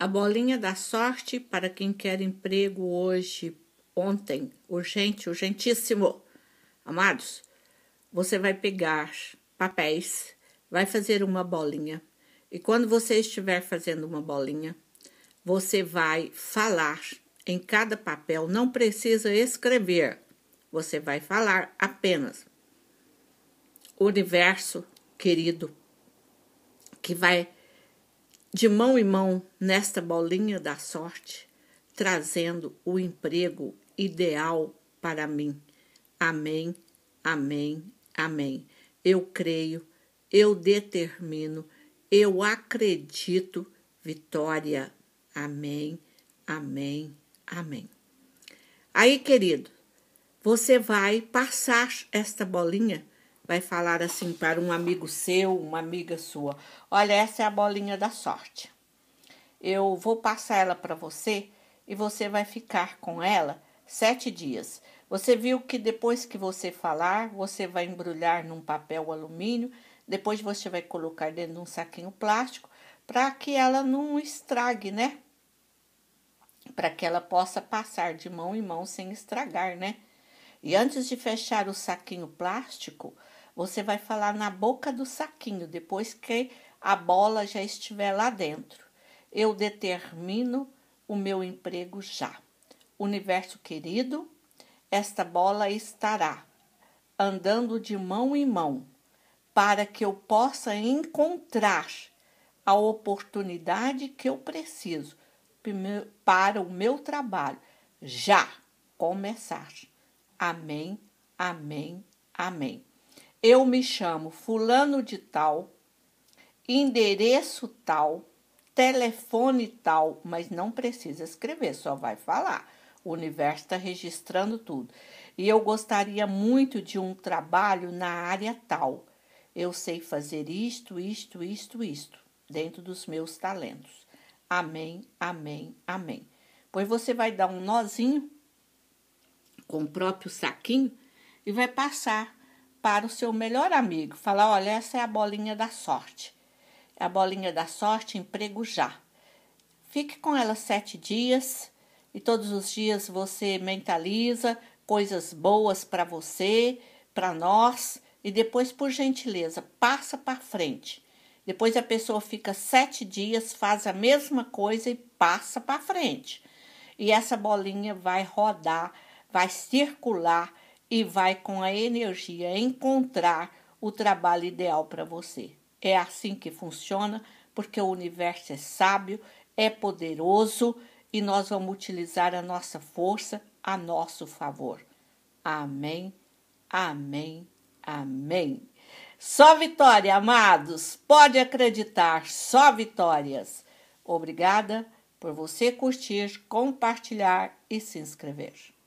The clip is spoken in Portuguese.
A bolinha da sorte para quem quer emprego hoje, ontem, urgente, urgentíssimo. Amados, você vai pegar papéis, vai fazer uma bolinha. E quando você estiver fazendo uma bolinha, você vai falar em cada papel, não precisa escrever. Você vai falar apenas. Universo querido, que vai de mão em mão nesta bolinha da sorte, trazendo o emprego ideal para mim. Amém, amém, amém. Eu creio, eu determino, eu acredito, vitória. Amém, amém, amém. Aí, querido, você vai passar esta bolinha vai falar assim para um amigo seu, uma amiga sua: Olha, essa é a bolinha da sorte. Eu vou passar ela para você e você vai ficar com ela sete dias. Você viu que depois que você falar, você vai embrulhar num papel alumínio, depois você vai colocar dentro de um saquinho plástico para que ela não estrague, né? Para que ela possa passar de mão em mão sem estragar, né? E antes de fechar o saquinho plástico, você vai falar na boca do saquinho, depois que a bola já estiver lá dentro. Eu determino o meu emprego já. Universo querido, esta bola estará andando de mão em mão para que eu possa encontrar a oportunidade que eu preciso para o meu trabalho já começar. Amém, amém, amém. Eu me chamo Fulano de Tal, endereço tal, telefone tal, mas não precisa escrever, só vai falar. O universo está registrando tudo. E eu gostaria muito de um trabalho na área tal. Eu sei fazer isto, isto, isto, isto, dentro dos meus talentos. Amém, amém, amém. Pois você vai dar um nozinho com o próprio saquinho e vai passar para o seu melhor amigo. Falar: olha, essa é a bolinha da sorte. É a bolinha da sorte, emprego já. Fique com ela sete dias e todos os dias você mentaliza coisas boas para você, para nós e depois, por gentileza, passa para frente. Depois a pessoa fica sete dias, faz a mesma coisa e passa para frente. E essa bolinha vai rodar, vai circular e vai com a energia encontrar o trabalho ideal para você. É assim que funciona, porque o universo é sábio, é poderoso e nós vamos utilizar a nossa força a nosso favor. Amém, amém, amém. Só vitória, amados! Pode acreditar, só vitórias! Obrigada por você curtir, compartilhar e se inscrever.